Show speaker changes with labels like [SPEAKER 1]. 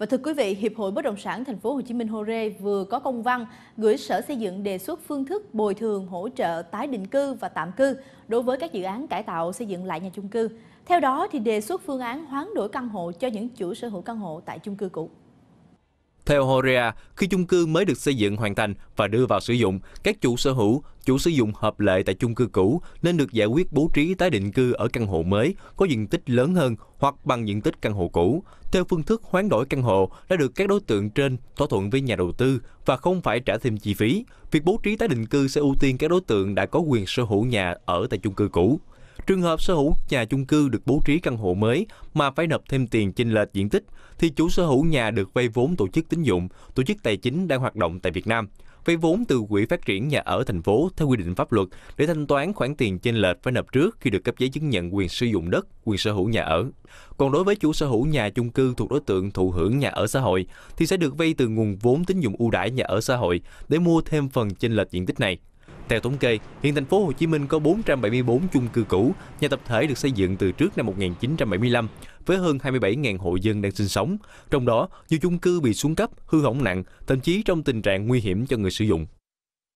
[SPEAKER 1] Và thưa quý vị, Hiệp hội Bất động sản Thành phố Hồ Chí Minh HORE vừa có công văn gửi Sở Xây dựng đề xuất phương thức bồi thường hỗ trợ tái định cư và tạm cư đối với các dự án cải tạo xây dựng lại nhà chung cư. Theo đó thì đề xuất phương án hoán đổi căn hộ cho những chủ sở hữu căn hộ tại chung cư cũ.
[SPEAKER 2] Theo Horia, khi chung cư mới được xây dựng hoàn thành và đưa vào sử dụng, các chủ sở hữu, chủ sử dụng hợp lệ tại chung cư cũ nên được giải quyết bố trí tái định cư ở căn hộ mới có diện tích lớn hơn hoặc bằng diện tích căn hộ cũ, theo phương thức hoán đổi căn hộ đã được các đối tượng trên thỏa thuận với nhà đầu tư và không phải trả thêm chi phí. Việc bố trí tái định cư sẽ ưu tiên các đối tượng đã có quyền sở hữu nhà ở tại chung cư cũ. Trường hợp sở hữu nhà chung cư được bố trí căn hộ mới mà phải nộp thêm tiền chênh lệch diện tích thì chủ sở hữu nhà được vay vốn tổ chức tín dụng, tổ chức tài chính đang hoạt động tại Việt Nam vay vốn từ quỹ phát triển nhà ở thành phố theo quy định pháp luật để thanh toán khoản tiền chênh lệch phải nộp trước khi được cấp giấy chứng nhận quyền sử dụng đất, quyền sở hữu nhà ở. Còn đối với chủ sở hữu nhà chung cư thuộc đối tượng thụ hưởng nhà ở xã hội thì sẽ được vay từ nguồn vốn tín dụng ưu đãi nhà ở xã hội để mua thêm phần chênh lệch diện tích này. Theo thống kê, hiện thành phố Hồ Chí Minh có 474 chung cư cũ, nhà tập thể được xây dựng từ trước năm 1975 với hơn 27.000 hộ dân đang sinh sống. Trong đó, nhiều chung cư bị xuống cấp, hư hỏng nặng, thậm chí trong tình trạng nguy hiểm cho người sử dụng.